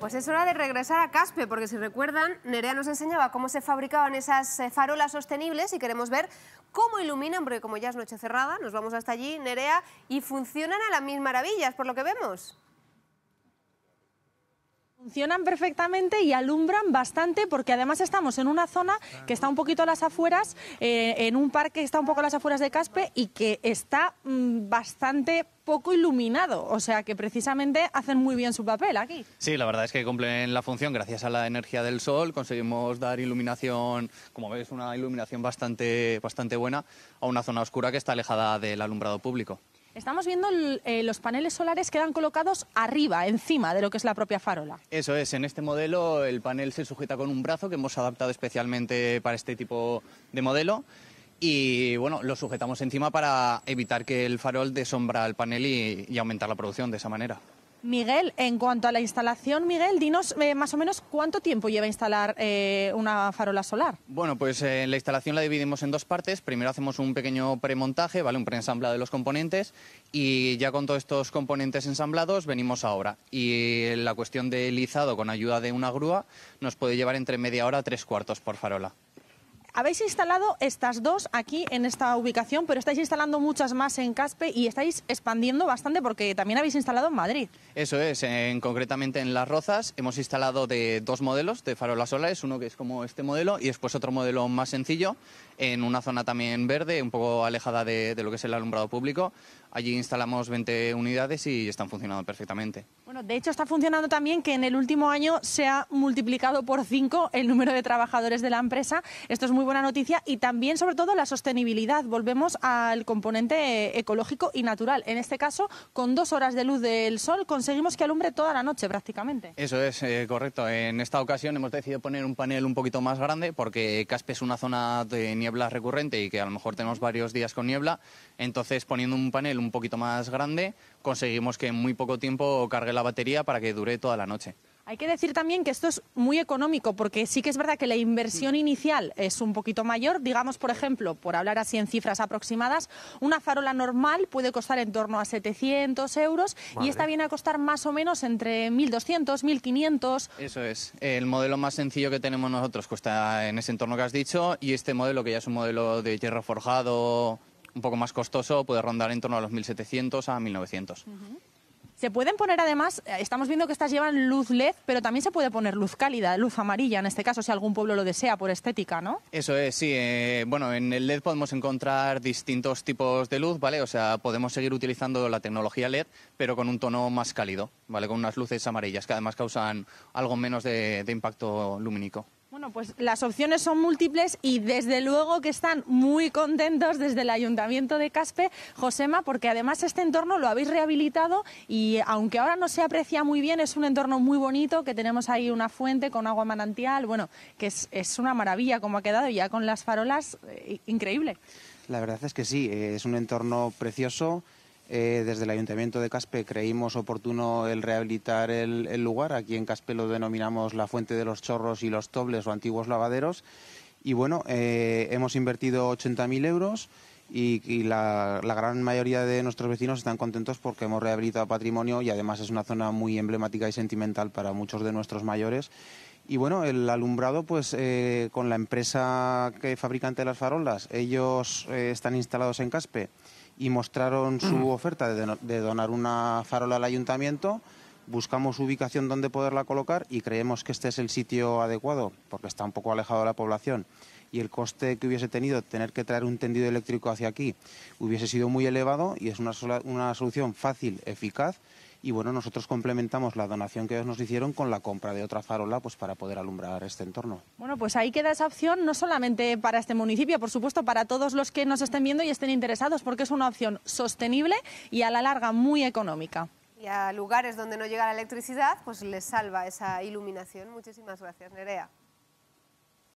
Pues es hora de regresar a Caspe, porque si recuerdan, Nerea nos enseñaba cómo se fabricaban esas eh, farolas sostenibles y queremos ver cómo iluminan, porque como ya es noche cerrada, nos vamos hasta allí, Nerea, y funcionan a las mil maravillas, por lo que vemos. Funcionan perfectamente y alumbran bastante porque además estamos en una zona que está un poquito a las afueras, eh, en un parque que está un poco a las afueras de Caspe y que está mm, bastante poco iluminado, o sea que precisamente hacen muy bien su papel aquí. Sí, la verdad es que cumplen la función gracias a la energía del sol, conseguimos dar iluminación, como veis, una iluminación bastante, bastante buena a una zona oscura que está alejada del alumbrado público. Estamos viendo eh, los paneles solares quedan colocados arriba, encima de lo que es la propia farola. Eso es, en este modelo el panel se sujeta con un brazo que hemos adaptado especialmente para este tipo de modelo y bueno, lo sujetamos encima para evitar que el farol desombra el panel y aumentar la producción de esa manera. Miguel, en cuanto a la instalación, Miguel, dinos eh, más o menos cuánto tiempo lleva instalar eh, una farola solar. Bueno, pues eh, la instalación la dividimos en dos partes. Primero hacemos un pequeño premontaje, ¿vale? un preensamblado de los componentes y ya con todos estos componentes ensamblados venimos ahora Y la cuestión de lizado con ayuda de una grúa nos puede llevar entre media hora a tres cuartos por farola. Habéis instalado estas dos aquí en esta ubicación, pero estáis instalando muchas más en Caspe y estáis expandiendo bastante porque también habéis instalado en Madrid. Eso es, en, concretamente en Las Rozas hemos instalado de dos modelos de farolas solares, uno que es como este modelo y después otro modelo más sencillo en una zona también verde, un poco alejada de, de lo que es el alumbrado público. Allí instalamos 20 unidades y están funcionando perfectamente. Bueno, de hecho está funcionando también que en el último año se ha multiplicado por 5 el número de trabajadores de la empresa. Esto es muy buena noticia y también sobre todo la sostenibilidad. Volvemos al componente eh, ecológico y natural. En este caso, con dos horas de luz del sol conseguimos que alumbre toda la noche prácticamente. Eso es eh, correcto. En esta ocasión hemos decidido poner un panel un poquito más grande porque Caspe es una zona de niebla recurrente y que a lo mejor tenemos varios días con niebla. Entonces poniendo un panel un poquito más grande, conseguimos que en muy poco tiempo cargue la batería para que dure toda la noche. Hay que decir también que esto es muy económico, porque sí que es verdad que la inversión inicial es un poquito mayor. Digamos, por ejemplo, por hablar así en cifras aproximadas, una farola normal puede costar en torno a 700 euros y esta viene a costar más o menos entre 1.200, 1.500. Eso es. El modelo más sencillo que tenemos nosotros cuesta en ese entorno que has dicho y este modelo, que ya es un modelo de hierro forjado un poco más costoso puede rondar en torno a los 1.700 a 1.900. Se pueden poner además, eh, estamos viendo que estas llevan luz LED, pero también se puede poner luz cálida, luz amarilla en este caso, si algún pueblo lo desea por estética, ¿no? Eso es, sí. Eh, bueno, en el LED podemos encontrar distintos tipos de luz, ¿vale? O sea, podemos seguir utilizando la tecnología LED, pero con un tono más cálido, ¿vale? Con unas luces amarillas que además causan algo menos de impacto lumínico pues las opciones son múltiples y desde luego que están muy contentos desde el Ayuntamiento de Caspe, Josema, porque además este entorno lo habéis rehabilitado y aunque ahora no se aprecia muy bien, es un entorno muy bonito, que tenemos ahí una fuente con agua manantial, bueno, que es, una maravilla como ha quedado ya con las farolas, eh, increíble. La verdad es que sí, eh, es un entorno precioso eh, desde el Ayuntamiento de Caspe creímos oportuno el rehabilitar el, lugar. Aquí en Caspe lo denominamos la Fuente de los Chorros y los Tobles o antiguos lavaderos. Y bueno, eh, hemos invertido 80.000 euros y, la, gran mayoría de nuestros vecinos están contentos porque hemos rehabilitado patrimonio y además es una zona muy emblemática y sentimental para muchos de nuestros mayores y bueno, el alumbrado, pues eh, con la empresa que fabricante de las farolas, ellos eh, están instalados en Caspe y mostraron su mm. oferta de, donar una farola al ayuntamiento. Buscamos ubicación donde poderla colocar y creemos que este es el sitio adecuado, porque está un poco alejado de la población y el coste que hubiese tenido tener que traer un tendido eléctrico hacia aquí hubiese sido muy elevado y es una, una solución fácil, eficaz y bueno, nosotros complementamos la donación que ellos nos hicieron con la compra de otra farola pues para poder alumbrar este entorno. Bueno, pues ahí queda esa opción no solamente para este municipio, por supuesto, para todos los que nos estén viendo y estén interesados, porque es una opción sostenible y a la larga muy económica. Y a lugares donde no llega la electricidad, pues les salva esa iluminación. Muchísimas gracias, Nerea.